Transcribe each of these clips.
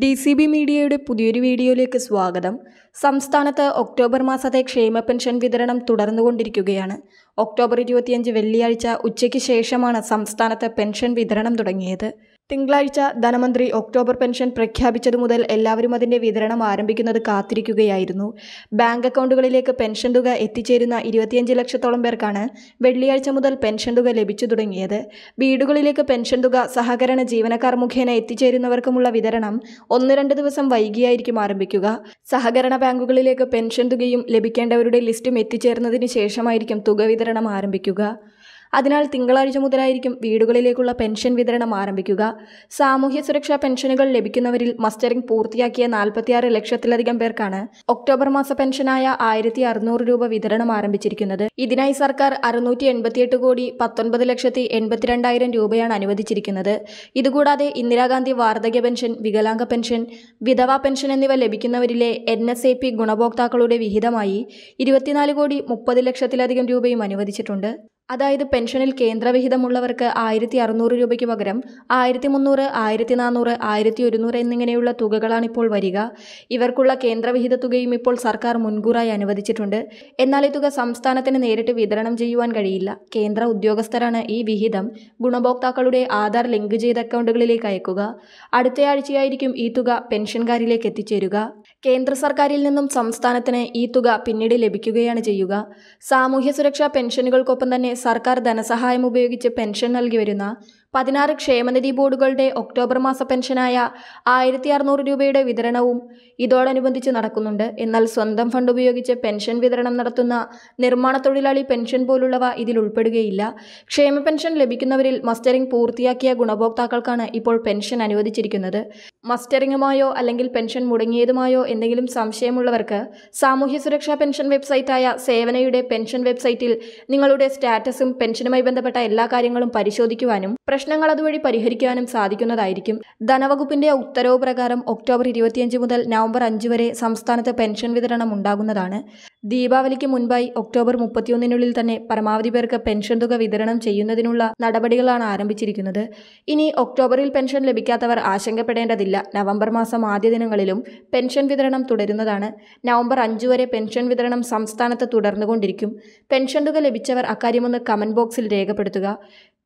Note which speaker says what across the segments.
Speaker 1: D C B മീഡിയയുടെ പുതിയൊരു വീഡിയോയിലേക്ക് സ്വാഗതം സംസ്ഥാനത്ത് ഒക്ടോബർ മാസത്തെ ക്ഷേമ പെൻഷൻ വിതരണം തുടർന്നുകൊണ്ടിരിക്കുകയാണ് ഒക്ടോബർ ഇരുപത്തിയഞ്ച് വെള്ളിയാഴ്ച ഉച്ചയ്ക്ക് ശേഷമാണ് സംസ്ഥാനത്ത് പെൻഷൻ വിതരണം തുടങ്ങിയത് തിങ്കളാഴ്ച ധനമന്ത്രി ഒക്ടോബർ പെൻഷൻ പ്രഖ്യാപിച്ചതു മുതൽ എല്ലാവരും അതിൻ്റെ വിതരണം ആരംഭിക്കുന്നത് കാത്തിരിക്കുകയായിരുന്നു ബാങ്ക് അക്കൗണ്ടുകളിലേക്ക് പെൻഷൻ തുക എത്തിച്ചേരുന്ന ഇരുപത്തിയഞ്ച് ലക്ഷത്തോളം പേർക്കാണ് വെള്ളിയാഴ്ച മുതൽ പെൻഷൻ തുക ലഭിച്ചു തുടങ്ങിയത് വീടുകളിലേക്ക് പെൻഷൻ തുക സഹകരണ ജീവനക്കാർ മുഖേന എത്തിച്ചേരുന്നവർക്കുമുള്ള വിതരണം ഒന്ന് രണ്ട് ദിവസം വൈകിയായിരിക്കും ആരംഭിക്കുക സഹകരണ ബാങ്കുകളിലേക്ക് പെൻഷൻ തുകയും ലഭിക്കേണ്ടവരുടെ ലിസ്റ്റും എത്തിച്ചേർന്നതിന് ശേഷമായിരിക്കും തുക വിതരണം ആരംഭിക്കുക അതിനാൽ തിങ്കളാഴ്ച മുതലായിരിക്കും വീടുകളിലേക്കുള്ള പെൻഷൻ വിതരണം ആരംഭിക്കുക സാമൂഹ്യ സുരക്ഷാ പെൻഷനുകൾ ലഭിക്കുന്നവരിൽ മസ്റ്ററിംഗ് പൂർത്തിയാക്കിയ നാൽപ്പത്തിയാറ് ലക്ഷത്തിലധികം പേർക്കാണ് ഒക്ടോബർ മാസ പെൻഷനായ ആയിരത്തി അറുന്നൂറ് രൂപ വിതരണം ആരംഭിച്ചിരിക്കുന്നത് ഇതിനായി സർക്കാർ അറുന്നൂറ്റി എൺപത്തിയെട്ട് കോടി പത്തൊൻപത് ലക്ഷത്തി എൺപത്തിരണ്ടായിരം രൂപയാണ് അനുവദിച്ചിരിക്കുന്നത് ഇതുകൂടാതെ ഇന്ദിരാഗാന്ധി വാർദ്ധക്യ പെൻഷൻ വികലാംഗ പെൻഷൻ വിധവാ പെൻഷൻ എന്നിവ ലഭിക്കുന്നവരിലെ എൻ എസ് എ പി ഗുണഭോക്താക്കളുടെ വിഹിതമായി ഇരുപത്തിനാല് കോടി മുപ്പത് ലക്ഷത്തിലധികം രൂപയും അനുവദിച്ചിട്ടുണ്ട് അതായത് പെൻഷനിൽ കേന്ദ്രവിഹിതമുള്ളവർക്ക് ആയിരത്തി അറുന്നൂറ് രൂപയ്ക്ക് പകരം ആയിരത്തി മുന്നൂറ് ആയിരത്തി നാനൂറ് ആയിരത്തി ഒരുന്നൂറ് എന്നിങ്ങനെയുള്ള തുകകളാണിപ്പോൾ വരിക ഇവർക്കുള്ള കേന്ദ്രവിഹിത തുകയും ഇപ്പോൾ സർക്കാർ മുൻകൂറായി അനുവദിച്ചിട്ടുണ്ട് എന്നാൽ ഈ തുക സംസ്ഥാനത്തിന് നേരിട്ട് വിതരണം ചെയ്യുവാൻ കഴിയില്ല കേന്ദ്ര ഉദ്യോഗസ്ഥരാണ് ഈ വിഹിതം ഗുണഭോക്താക്കളുടെ ആധാർ ലിങ്ക് ചെയ്ത അക്കൗണ്ടുകളിലേക്ക് അയക്കുക അടുത്തയാഴ്ചയായിരിക്കും ഈ തുക പെൻഷൻകാരിലേക്ക് എത്തിച്ചേരുക കേന്ദ്ര സർക്കാരിൽ നിന്നും സംസ്ഥാനത്തിന് ഈ തുക പിന്നീട് ലഭിക്കുകയാണ് ചെയ്യുക സാമൂഹ്യ സുരക്ഷാ പെൻഷനുകൾക്കൊപ്പം തന്നെ സർക്കാർ ധനസഹായം ഉപയോഗിച്ച് പെൻഷൻ നൽകി വരുന്ന പതിനാറ് ക്ഷേമനിധി ബോർഡുകളുടെ ഒക്ടോബർ മാസ പെൻഷനായ ആയിരത്തി അറുന്നൂറ് രൂപയുടെ വിതരണവും ഇതോടനുബന്ധിച്ച് നടക്കുന്നുണ്ട് എന്നാൽ സ്വന്തം ഫണ്ട് ഉപയോഗിച്ച് പെൻഷൻ വിതരണം നടത്തുന്ന നിർമ്മാണ തൊഴിലാളി പെൻഷൻ പോലുള്ളവ ഇതിൽ ഉൾപ്പെടുകയില്ല ക്ഷേമ പെൻഷൻ ലഭിക്കുന്നവരിൽ മസ്റ്ററിംഗ് പൂർത്തിയാക്കിയ ഗുണഭോക്താക്കൾക്കാണ് ഇപ്പോൾ പെൻഷൻ അനുവദിച്ചിരിക്കുന്നത് മസ്റ്ററിങ്ങുമായോ അല്ലെങ്കിൽ പെൻഷൻ മുടങ്ങിയതുമായോ എന്തെങ്കിലും സംശയമുള്ളവർക്ക് സാമൂഹ്യ സുരക്ഷാ പെൻഷൻ വെബ്സൈറ്റായ സേവനയുടെ പെൻഷൻ വെബ്സൈറ്റിൽ നിങ്ങളുടെ സ്റ്റാറ്റസും പെൻഷനുമായി ബന്ധപ്പെട്ട എല്ലാ കാര്യങ്ങളും പരിശോധിക്കുവാനും പ്രശ്നങ്ങൾ അതുവഴി പരിഹരിക്കുവാനും സാധിക്കുന്നതായിരിക്കും ധനവകുപ്പിന്റെ ഉത്തരവ് പ്രകാരം ഒക്ടോബർ ഇരുപത്തിയഞ്ച് മുതൽ നവംബർ അഞ്ച് വരെ സംസ്ഥാനത്ത് പെൻഷൻ വിതരണം ഉണ്ടാകുന്നതാണ് ദീപാവലിക്ക് മുൻപായി ഒക്ടോബർ മുപ്പത്തിയൊന്നിനുള്ളിൽ തന്നെ പരമാവധി പേർക്ക് പെൻഷൻ തുക വിതരണം ചെയ്യുന്നതിനുള്ള നടപടികളാണ് ആരംഭിച്ചിരിക്കുന്നത് ഇനി ഒക്ടോബറിൽ പെൻഷൻ ലഭിക്കാത്തവർ ആശങ്കപ്പെടേണ്ടതില്ല ഇല്ല നവംബർ മാസം ആദ്യ ദിനങ്ങളിലും പെൻഷൻ വിതരണം തുടരുന്നതാണ് നവംബർ അഞ്ചു വരെ പെൻഷൻ വിതരണം സംസ്ഥാനത്ത് തുടർന്നുകൊണ്ടിരിക്കും പെൻഷൻ തുക ലഭിച്ചവർ അക്കാര്യമൊന്ന് കമൻറ്റ് ബോക്സിൽ രേഖപ്പെടുത്തുക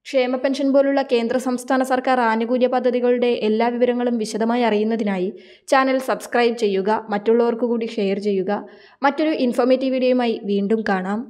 Speaker 1: ക്ഷേമ പെൻഷൻ പോലുള്ള കേന്ദ്ര സംസ്ഥാന സർക്കാർ ആനുകൂല്യ പദ്ധതികളുടെ എല്ലാ വിവരങ്ങളും വിശദമായി അറിയുന്നതിനായി ചാനൽ സബ്സ്ക്രൈബ് ചെയ്യുക മറ്റുള്ളവർക്കു കൂടി ഷെയർ ചെയ്യുക മറ്റൊരു ഇൻഫോർമേറ്റീവ് വീഡിയോയുമായി വീണ്ടും കാണാം